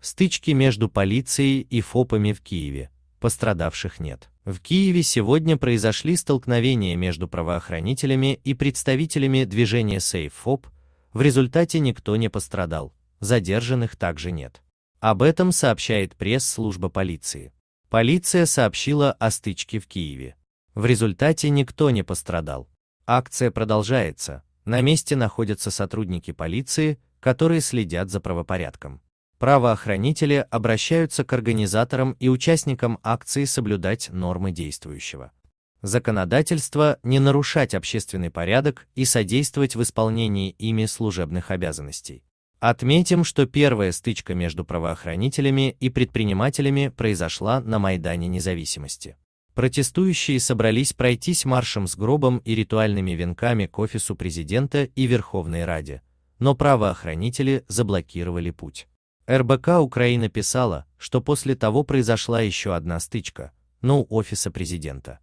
Стычки между полицией и ФОПами в Киеве. Пострадавших нет. В Киеве сегодня произошли столкновения между правоохранителями и представителями движения «Сейф-ФОП», в результате никто не пострадал, задержанных также нет. Об этом сообщает пресс-служба полиции. Полиция сообщила о стычке в Киеве. В результате никто не пострадал. Акция продолжается, на месте находятся сотрудники полиции, которые следят за правопорядком правоохранители обращаются к организаторам и участникам акции соблюдать нормы действующего законодательства, не нарушать общественный порядок и содействовать в исполнении ими служебных обязанностей. Отметим, что первая стычка между правоохранителями и предпринимателями произошла на Майдане независимости. Протестующие собрались пройтись маршем с гробом и ритуальными венками к офису президента и Верховной Раде, но правоохранители заблокировали путь. РБК Украина писала, что после того произошла еще одна стычка, но у офиса президента.